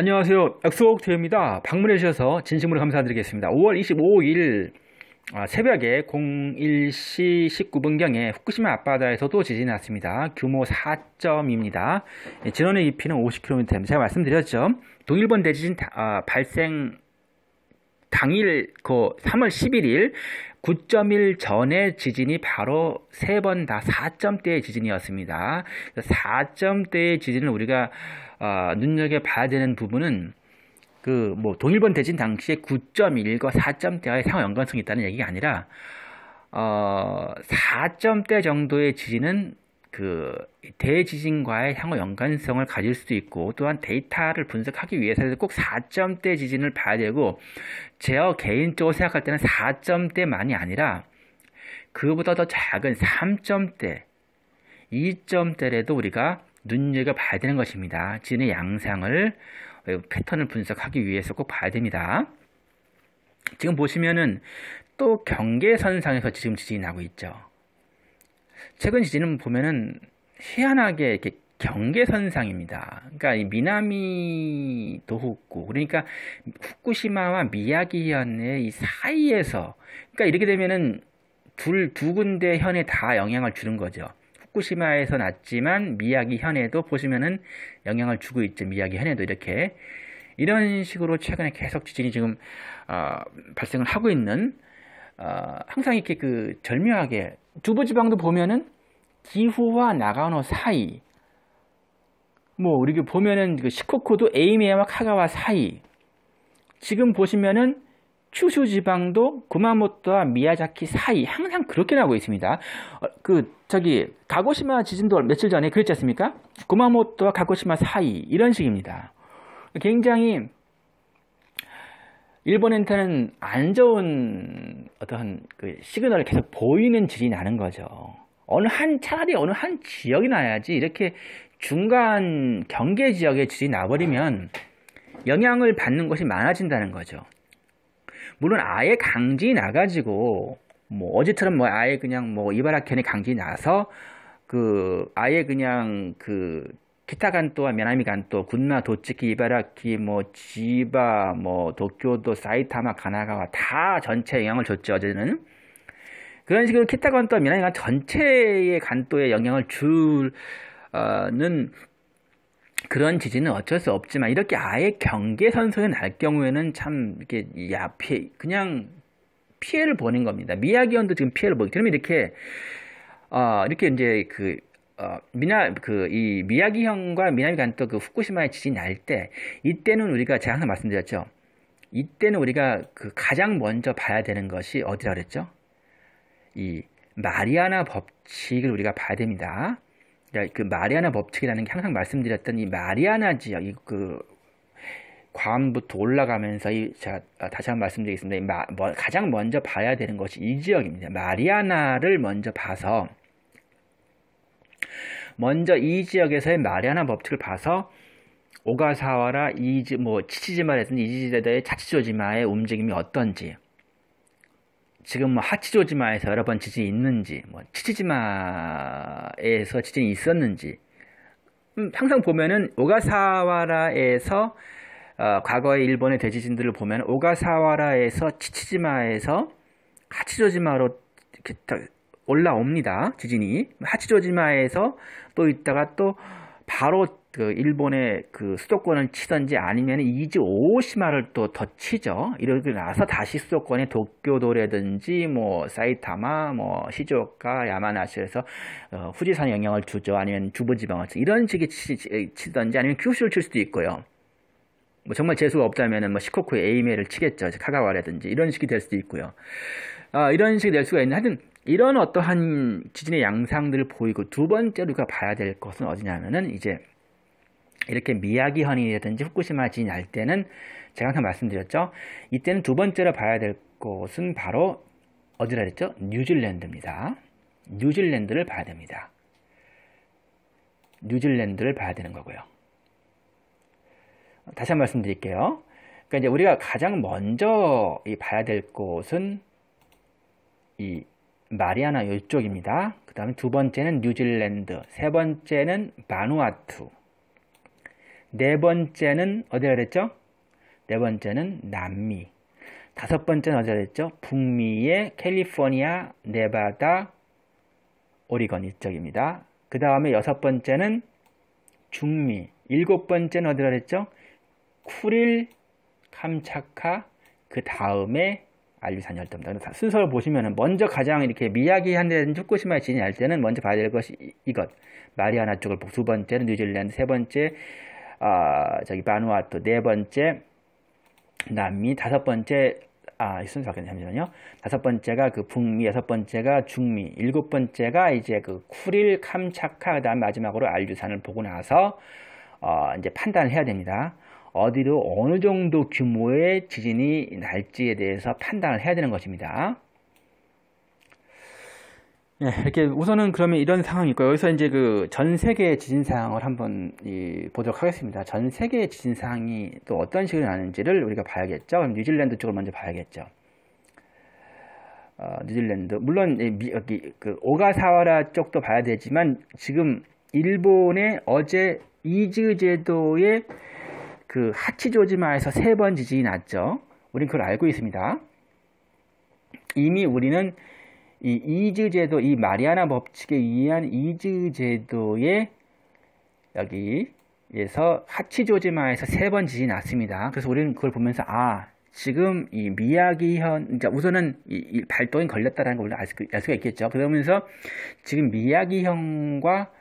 안녕하세요. 엑소옥트입니다. 방문해 주셔서 진심으로 감사드리겠습니다. 5월 25일 아, 새벽에 01시 19분경에 후쿠시마 앞바다에서도 지진이 났습니다. 규모 4점입니다. 예, 진원의 깊이는 50km. 입니다 제가 말씀드렸죠. 동일본 대지진 아, 발생 당일 그 3월 11일 9.1 전의 지진이 바로 세 번 다 4점대의 지진이었습니다. 4점대의 지진을 우리가 어, 눈여겨봐야 되는 부분은 그 뭐 동일본 대진 당시에 9.1과 4점대와의 상호 연관성이 있다는 얘기가 아니라 어, 4점대 정도의 지진은 그 대지진과의 향후 연관성을 가질 수도 있고 또한 데이터를 분석하기 위해서는 꼭 4점대 지진을 봐야 되고 제어 개인적으로 생각할 때는 4점대만이 아니라 그보다 더 작은 3점대, 2점대라도 우리가 눈여겨 봐야 되는 것입니다. 지진의 양상을 어, 패턴을 분석하기 위해서 꼭 봐야 됩니다. 지금 보시면은 또 경계선상에서 지금 지진이 나고 있죠. 최근 지진은 보면은 희한하게 이렇게 경계선상입니다. 그러니까 이 미나미 도호쿠 그러니까 후쿠시마와 미야기현의 이 사이에서 그러니까 이렇게 되면은 둘 두 군데 현에 다 영향을 주는 거죠. 후쿠시마에서 났지만 미야기 현에도 보시면은 영향을 주고 있죠. 미야기 현에도 이렇게 이런 식으로 최근에 계속 지진이 지금 어, 발생을 하고 있는 어, 항상 이렇게 그 절묘하게 주부지방도 보면은 기후와 나가노 사이 뭐 우리 가 보면은 그 시코코도 에이미야와 카가와 사이 지금 보시면은 추슈 지방도 구마모토와 미야자키 사이 항상 그렇게 나오고 있습니다. 어, 그 저기 가고시마 지진도 며칠 전에 그랬지 않습니까? 구마모토와 가고시마 사이 이런 식입니다. 굉장히 일본한테는 안 좋은 어떠한 그 시그널을 계속 보이는 질이 나는 거죠. 어느 한 차라리 어느 한 지역이 나야지 이렇게 중간 경계 지역의 질이 나버리면 영향을 받는 것이 많아진다는 거죠. 물론 아예 강진이 나가지고 뭐 어제처럼 뭐 아예 그냥 뭐 이바라켄의 강진이 나서 그 아예 그냥 그 기타간도와 미나미간도, 군나, 도群키 이바라키, 뭐 지바, 뭐 도쿄도, 사이타마, 가나가와 다 전체에 영향을 줬죠 어제는. 그런 식으로 키타간도와 미나미가 전체의 간도에 영향을 주는 그런 지진은 어쩔 수 없지만 이렇게 아예 경계선선에 날 경우에는 참이게야 피해 그냥 피해를 보는 겁니다. 미야기현도 지금 피해를 보기 때문에 이렇게 어, 이렇게 이제 그 어, 미나 그 이 미야기형과 미나미 간토 그 후쿠시마의 지진이 날때 이때는 우리가 제가 항상 말씀드렸죠. 이때는 우리가 그 가장 먼저 봐야 되는 것이 어디라 그랬죠? 이 마리아나 법칙을 우리가 봐야 됩니다. 그러니까 그 마리아나 법칙이라는 게 항상 말씀드렸던 이 마리아나 지역 이그 괌부터 올라가면서 이 제가 다시 한번 말씀드리겠습니다. 마, 뭐, 가장 먼저 봐야 되는 것이 이 지역입니다. 마리아나를 먼저 봐서 먼저 이 지역에서의 마리아나 법칙을 봐서 오가사와라 이지 뭐 치치지마라든 이지지대의 자치조지마의 움직임이 어떤지 지금 뭐 하치조지마에서 여러 번 지진이 있는지 뭐 치치지마에서 지진이 있었는지 음, 항상 보면은 오가사와라에서 어, 과거의 일본의 대지진들을 보면 오가사와라에서 치치지마에서 하치조지마로 올라옵니다. 지진이 하치조지마에서 또 있다가 또 바로 그 일본의 그 수도권을 치던지 아니면 이즈 오시마를또 더 치죠. 이러고 나서 다시 수도권의 도쿄도래든지뭐 사이타마, 뭐 시즈오카, 야마나시에서 어, 후지산 영향을 주죠. 아니면 주부지방을 치 이런 식의 치, 치던지 아니면 큐슈를 칠 수도 있고요. 뭐 정말 재수가 없다면뭐 시코쿠의 에이메를 치겠죠. 카가와라든지 이런 식이 될 수도 있고요. 아, 이런 식이 될 수가 있는 하여튼 이런 어떠한 지진의 양상들을 보이고 두 번째로 우리가 봐야 될 것은 어디냐면은 이제 이렇게 미야기 현이라든지 후쿠시마 지진이 날 때는 제가 항상 말씀드렸죠. 이때는 두 번째로 봐야 될 곳은 바로 어디라 그랬죠? 뉴질랜드입니다. 뉴질랜드를 봐야 됩니다. 뉴질랜드를 봐야 되는 거고요. 다시 한번 말씀드릴게요. 그러니까 이제 우리가 가장 먼저 봐야 될 곳은 이 마리아나 이쪽입니다. 그 다음에 두 번째는 뉴질랜드, 세 번째는 바누아투, 네 번째는 어디라 그랬죠? 네 번째는 남미, 다섯 번째는 어디라 그랬죠? 북미의 캘리포니아, 네바다, 오리건 이쪽입니다. 그 다음에 여섯 번째는 중미, 일곱 번째는 어디라 그랬죠? 쿠릴, 캄차카, 그 다음에 알류산 열대입니다. 순서를 보시면은 먼저 가장 이렇게 미야기 한대는 후쿠시마에 진입할 때는 먼저 봐야 될 것이 이것. 마리아나 쪽을 두 번째는 뉴질랜드, 세 번째 아 저기 바누아토네 번째 남미, 다섯 번째 아, 순서 바뀌었네. 잠시만요. 다섯 번째가 그 북미, 여섯 번째가 중미, 일곱 번째가 이제 그 쿠릴, 캄차카, 그 다음 마지막으로 알류산을 보고 나서, 어, 이제 판단을 해야 됩니다. 어디로 어느 정도 규모의 지진이 날지에 대해서 판단을 해야 되는 것입니다. 예, 이렇게 우선은 그러면 이런 상황이고요. 있 여기서 이제 그 전 세계 지진 상황을 한번 이, 보도록 하겠습니다. 전 세계 지진 상황이 또 어떤 식으로 나는지를 우리가 봐야겠죠. 그럼 뉴질랜드 쪽을 먼저 봐야겠죠. 어, 뉴질랜드 물론 미, 여기 그 오가사와라 쪽도 봐야 되지만 지금 일본의 어제 이즈 제도의 그 하치조지마에서 세 번 지진이 났죠. 우린 그걸 알고 있습니다. 이미 우리는 이 이즈 제도, 이 마리아나 법칙에 의한 이즈 제도의 여기에서 하치조지마에서 세 번 지진이 났습니다. 그래서 우리는 그걸 보면서 아 지금 이 미야기현, 이제 우선은 이, 이 발동이 걸렸다라는 걸 알, 수, 알 수가 있겠죠. 그러면서 지금 미야기현과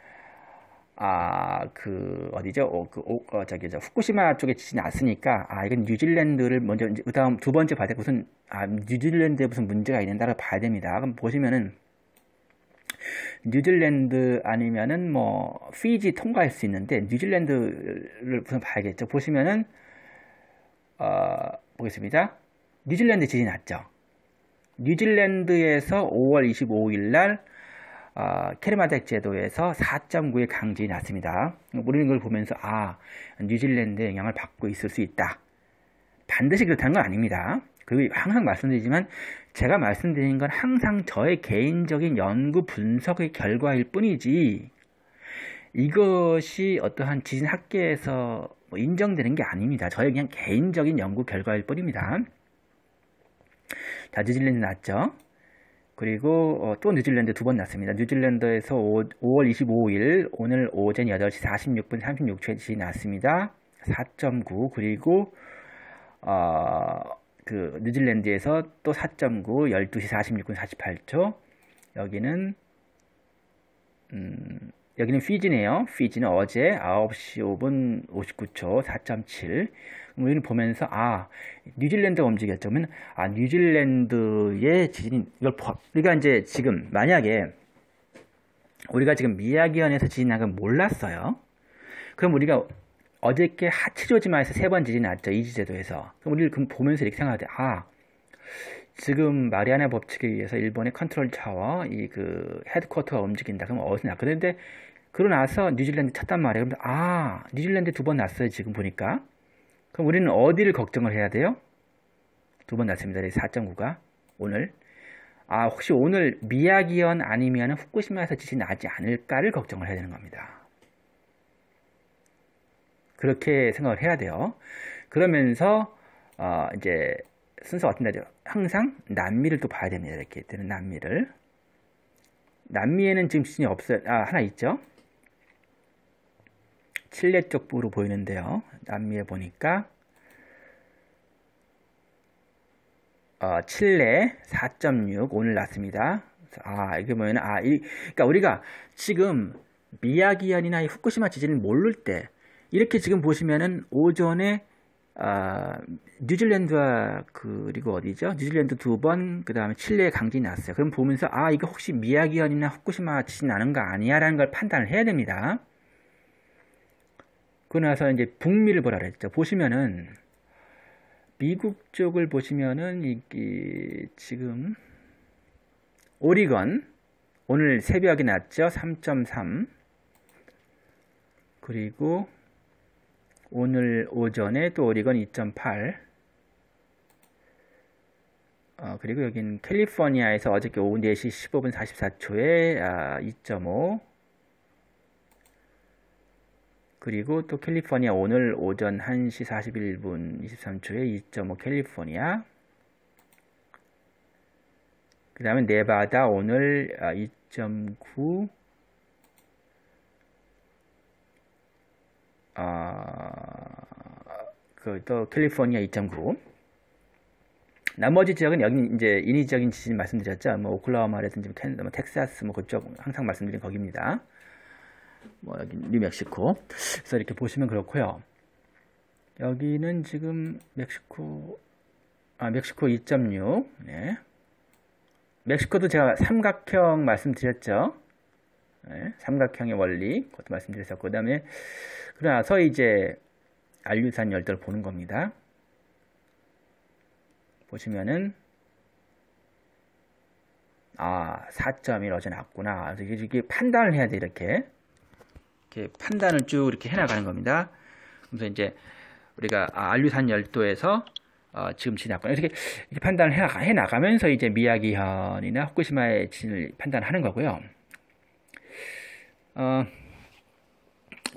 아, 그, 어디죠? 오, 어, 그, 오, 어, 저기, 저, 후쿠시마 쪽에 지진이 났으니까, 아, 이건 뉴질랜드를 먼저, 그 다음 두 번째 봐야 돼. 무슨, 아, 뉴질랜드에 무슨 문제가 있는다를 봐야 됩니다. 그럼 보시면은, 뉴질랜드 아니면은 뭐, 피지 통과할 수 있는데, 뉴질랜드를 우선 봐야겠죠. 보시면은, 어, 보겠습니다. 뉴질랜드 지진이 났죠. 뉴질랜드에서 5월 25일 날, 어, 캐리마덱 제도에서 4.9의 강진이 났습니다. 우리는 이걸 보면서 아 뉴질랜드의 영향을 받고 있을 수 있다. 반드시 그렇다는 건 아닙니다. 그리고 항상 말씀드리지만 제가 말씀드리는 건 항상 저의 개인적인 연구 분석의 결과일 뿐이지 이것이 어떠한 지진 학계에서 뭐 인정되는 게 아닙니다. 저의 그냥 개인적인 연구 결과일 뿐입니다. 자, 뉴질랜드 났죠? 그리고 어, 또 뉴질랜드 두 번 났습니다. 뉴질랜드에서 5, 월 25일 오늘 오전 8시 46분 36초에 났습니다. 4.9 그리고 어, 그 뉴질랜드에서 또 4.9 12시 46분 48초 여기는 음, 여기는 피지네요. 피지는 어제 9시 5분 59초 4.7 우리는 보면서 아 뉴질랜드가 움직였죠. 그러면 아 뉴질랜드의 지진 이걸 보, 우리가 이제 지금 만약에 우리가 지금 미야기현에서 지진 난걸 몰랐어요. 그럼 우리가 어저께 하치조지마에서 세 번 지진 났죠. 이지제도에서. 그럼 우리를 그럼 보면서 이렇게 생각하대. 아, 지금 마리아나 법칙에 의해서 일본의 컨트롤 차와 이그 헤드쿼터가 움직인다. 그럼 어디서 났그런데 그러고 나서 뉴질랜드 찾단 말이에요. 그럼 아, 뉴질랜드 두 번 났어요. 지금 보니까. 그럼 우리는 어디를 걱정을 해야 돼요? 두 번 났습니다. 4.9가 오늘 아 혹시 오늘 미야기현 아니면 후쿠시마에서 지진 나지 않을까를 걱정을 해야 되는 겁니다. 그렇게 생각을 해야 돼요. 그러면서 어, 이제 순서 같은 데죠. 항상 남미를 또 봐야 됩니다. 이렇게 되는 남미를 남미에는 지금 지진이 없어요. 아 하나 있죠. 칠레 쪽으로 보이는데요. 남미에 보니까 어, 칠레 4.6 오늘 났습니다. 아 이게 뭐냐면 아 이, 그러니까 우리가 지금 미야기현이나 후쿠시마 지진을 모를 때 이렇게 지금 보시면은 오전에 아, 뉴질랜드와 그, 그리고 어디죠? 뉴질랜드 두 번, 그 다음에 칠레 강진이 났어요. 그럼 보면서 아 이거 혹시 미야기현이나 후쿠시마 지진 나는 거 아니야라는 걸 판단을 해야 됩니다. 그 나서 이제 북미를 보라 그랬죠. 보시면은 미국 쪽을 보시면은 이, 이 지금 오리건 오늘 새벽에 났죠. 3.3 그리고 오늘 오전에 또 오리건 2.8 어, 그리고 여긴 캘리포니아에서 어저께 오후 4시 15분 44초에 아, 2.5 그리고 또 캘리포니아 오늘 오전 1시 41분 23초에 2.5 캘리포니아 그 다음에 네바다 오늘 2.9 아, 아 그또 캘리포니아 2.9 나머지 지역은 여기 이제 인위적인 지진 말씀드렸죠. 뭐 오클라호마라든지 뭐 뭐 텍사스 뭐 그쪽 항상 말씀드린 거기입니다. 뭐 여기 뉴멕시코 그래서 이렇게 보시면 그렇고요 여기는 지금 멕시코 아 멕시코 2.6 네. 멕시코도 제가 삼각형 말씀드렸죠 네. 삼각형의 원리 그것도 말씀드렸었고 그 다음에 그러나서 이제 알류산 열도를 보는 겁니다 보시면은 아 4.1 어제 났구나 그래서 이게 판단을 해야 돼 이렇게 이렇게 판단을 쭉 이렇게 해나가는 겁니다. 그래서 이제 우리가 아, 알류산 열도에서 어, 지금 진압권 이렇게, 이렇게 판단을 해나가, 해나가면서 이제 미야기현이나 후쿠시마의 진을 판단하는 거고요. 어,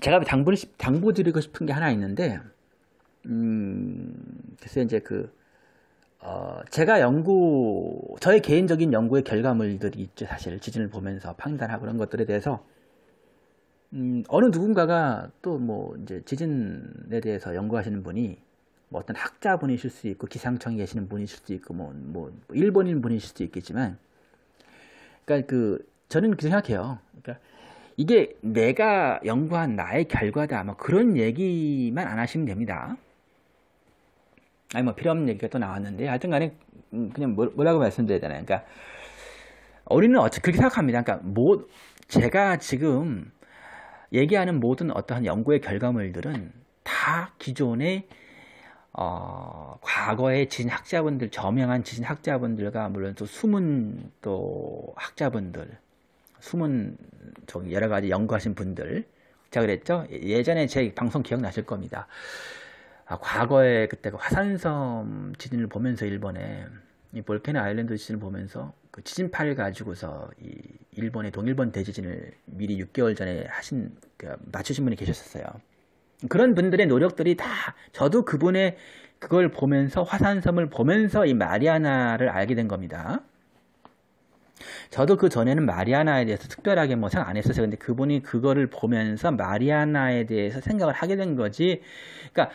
제가 당부, 그 당부 드리고 싶은 게 하나 있는데, 음, 글쎄 이제 그, 어, 제가 연구, 저의 개인적인 연구의 결과물들이 있죠, 사실. 지진을 보면서 판단하고 그런 것들에 대해서 음, 어느 누군가가 또 뭐 이제 지진에 대해서 연구하시는 분이 뭐 어떤 학자분이실 수 있고 기상청에 계시는 분이실 수 있고 뭐, 뭐 일본인 분이실 수도 있겠지만 그러니까 그 저는 그렇게 생각해요. 그러니까 이게 내가 연구한 나의 결과다. 아마 뭐 그런 얘기만 안 하시면 됩니다. 아니 뭐 필요없는 얘기가 또 나왔는데 하여튼 간에 음, 그냥 뭐, 뭐라고 말씀드려야 되나 요 그러니까 우리는 어차피 그렇게 생각합니다. 그러니까 뭐 제가 지금 얘기하는 모든 어떠한 연구의 결과물들은 다 기존의 어, 과거의 지진학자분들, 저명한 지진학자분들과 물론 또 숨은 또 학자분들, 숨은 저기 여러 가지 연구하신 분들, 자, 그랬죠? 예전에 제 방송 기억나실 겁니다. 아, 과거에 그때 그 화산섬 지진을 보면서 일본에 이 볼케노 아일랜드 지진을 보면서 그 지진파를 가지고서 이 일본의 동일본 대지진을 미리 6개월 전에 하신 그, 맞추신 분이 계셨었어요. 그런 분들의 노력들이 다 저도 그분의 그걸 보면서 화산섬을 보면서 이 마리아나를 알게 된 겁니다. 저도 그 전에는 마리아나에 대해서 특별하게 뭐 생각 안 했었어요. 근데 그분이 그거를 보면서 마리아나에 대해서 생각을 하게 된 거지. 그러니까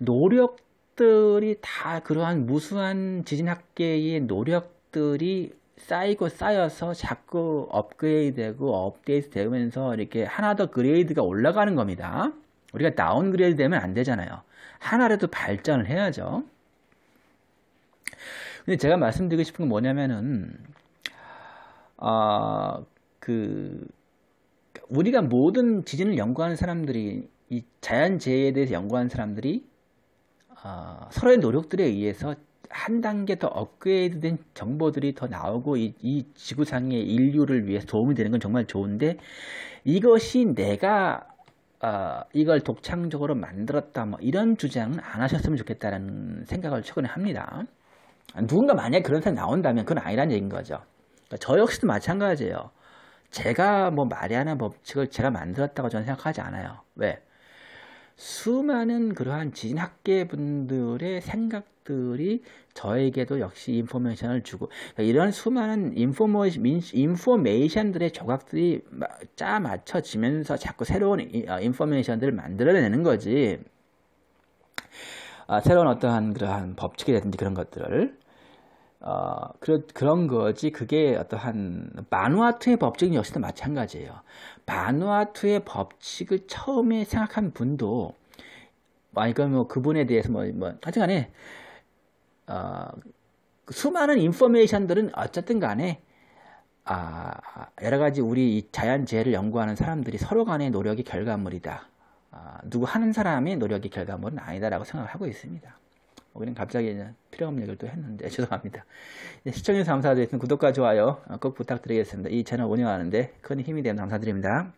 노력들이 다 그러한 무수한 지진학계의 노력들이 쌓이고 쌓여서 자꾸 업그레이드되고 업데이트 되면서 이렇게 하나 더 그레이드가 올라가는 겁니다. 우리가 다운그레이드 되면 안 되잖아요. 하나라도 발전을 해야죠. 근데 제가 말씀드리고 싶은 건 뭐냐면은 어, 그 우리가 모든 지진을 연구하는 사람들이 이 자연재해에 대해서 연구하는 사람들이 어, 서로의 노력들에 의해서 한 단계 더 업그레이드된 정보들이 더 나오고 이, 이, 지구상의 인류를 위해서 도움이 되는 건 정말 좋은데 이것이 내가 어, 이걸 독창적으로 만들었다 뭐 이런 주장은 안 하셨으면 좋겠다라는 생각을 최근에 합니다. 누군가 만약에 그런 생각 나온다면 그건 아니라는 얘기인 거죠. 그러니까 저 역시도 마찬가지예요. 제가 뭐 마리아나 법칙을 제가 만들었다고 저는 생각하지 않아요. 왜? 수많은 그러한 지진학계 분들의 생각들이 저에게도 역시 인포메이션을 주고 그러니 이런 수많은 인포메이션, 인포메이션들의 조각들이 짜 맞춰지면서 자꾸 새로운 어, 인포메이션들을 만들어내는 거지. 아, 새로운 어떠한 그러한 법칙이라든지 그런 것들을 어, 그런, 그런 거지. 그게 어떠한, 마누아투의 법칙은 역시도 마찬가지예요. 마누아투의 법칙을 처음에 생각한 분도, 뭐, 아, 이건 뭐 그분에 대해서 뭐, 뭐, 하여튼 간에, 어, 수많은 인포메이션들은 어쨌든 간에, 아, 여러 가지 우리 자연재해를 연구하는 사람들이 서로 간의 노력이 결과물이다. 아, 누구 하는 사람의 노력이 결과물은 아니다라고 생각 하고 있습니다. 우리는 갑자기 필요없는 얘기를 또 했는데 죄송합니다. 시청해주셔서 감사드리겠습니다. 구독과 좋아요 어, 꼭 부탁드리겠습니다. 이 채널 운영하는데 큰 힘이 되는 감사드립니다.